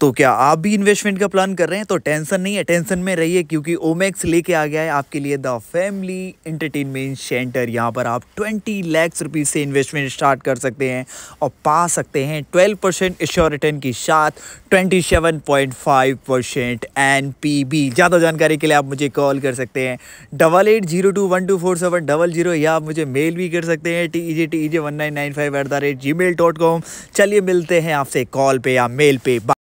तो क्या आप भी इन्वेस्टमेंट का प्लान कर रहे हैं तो टेंशन नहीं है टेंशन में रहिए क्योंकि ओमेक्स लेके आ गया है आपके लिए द फैमिली इंटरटेनमेंट सेंटर यहाँ पर आप 20 लैक्स रुपीज से इन्वेस्टमेंट स्टार्ट कर सकते हैं और पा सकते हैं 12 परसेंट इश्योर रिटर्न के साथ 27.5 परसेंट एन ज़्यादा जानकारी के लिए आप मुझे कॉल कर सकते हैं double eight zero two one two four seven double zero या आप मुझे मेल भी कर सकते हैं T E J one nine nine five eight the rate G mail dot com चलिए मिलते हैं आपसे कॉल पे या मेल पे